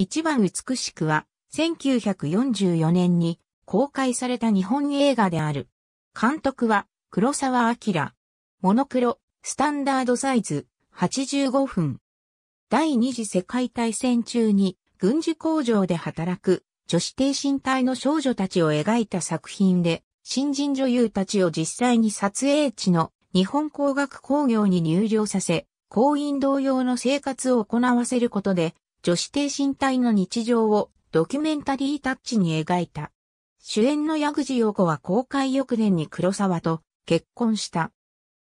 一番美しくは、1944年に公開された日本映画である。監督は、黒沢明。モノクロ、スタンダードサイズ、85分。第二次世界大戦中に、軍事工場で働く、女子低身体の少女たちを描いた作品で、新人女優たちを実際に撮影地の日本工学工業に入場させ、工員同様の生活を行わせることで、女子低身体の日常をドキュメンタリータッチに描いた。主演の矢口陽子は公開翌年に黒沢と結婚した。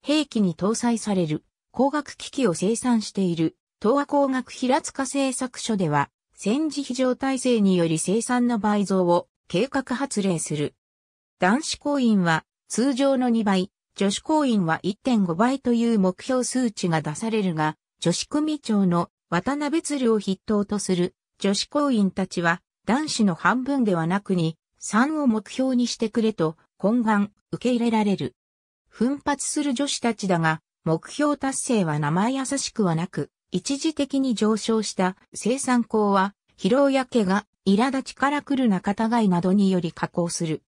兵器に搭載される工学機器を生産している東亜工学平塚製作所では戦時非常体制により生産の倍増を計画発令する。男子行員は通常の2倍、女子行員は1.5倍という目標数値が出されるが、女子組長の渡辺鶴を筆頭とする女子行員たちは男子の半分ではなくに3を目標にしてくれと懇願受け入れられる。奮発する女子たちだが目標達成は名前優しくはなく一時的に上昇した生産校は疲労やけが苛立ちから来る仲違いなどにより加工する。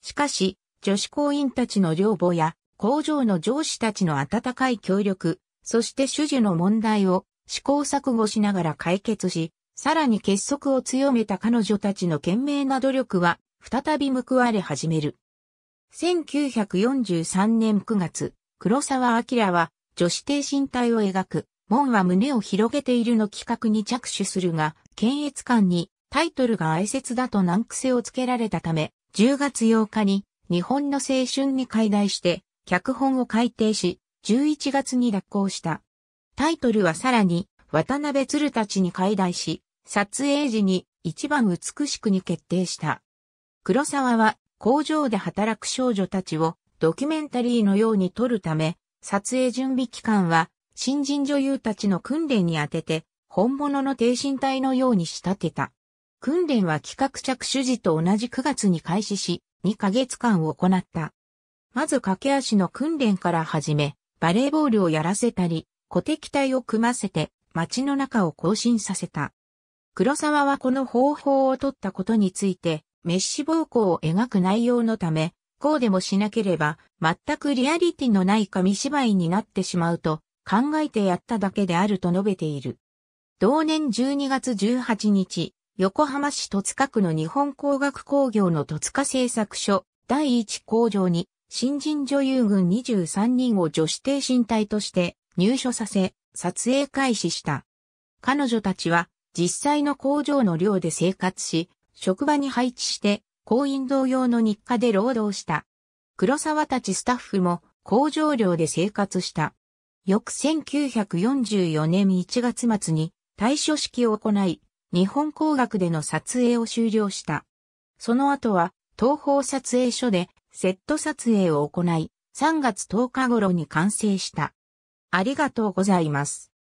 しかし、女子校員たちの寮母や工場の上司たちの温かい協力、そして主樹の問題を試行錯誤しながら解決し、さらに結束を強めた彼女たちの懸命な努力は、再び報われ始める。1943年9月、黒沢明は、女子低身体を描く、門は胸を広げているの企画に着手するが、検閲官にタイトルが愛説だと難癖をつけられたため、10月8日に日本の青春に解題して、脚本を改定し、11月に脱行した。タイトルはさらに、渡辺鶴たちに解題し、撮影時に一番美しくに決定した。黒沢は工場で働く少女たちをドキュメンタリーのように撮るため、撮影準備期間は新人女優たちの訓練に当てて、本物の低身体のように仕立てた。訓練は企画着手時と同じ9月に開始し、2ヶ月間行った。まず駆け足の訓練から始め、バレーボールをやらせたり、古敵隊を組ませて街の中を更新させた。黒沢はこの方法を取ったことについて、メッシ暴行を描く内容のため、こうでもしなければ、全くリアリティのない紙芝居になってしまうと、考えてやっただけであると述べている。同年12月18日、横浜市戸塚区の日本工学工業の戸塚製作所第一工場に新人女優軍23人を女子低身体として入所させ、撮影開始した。彼女たちは実際の工場の寮で生活し、職場に配置して、工員同様の日課で労働した。黒沢たちスタッフも工場寮で生活した。翌1944年1月末に退所式を行い、日本工学での撮影を終了した。その後は東方撮影所でセット撮影を行い、3月10日頃に完成した。ありがとうございます。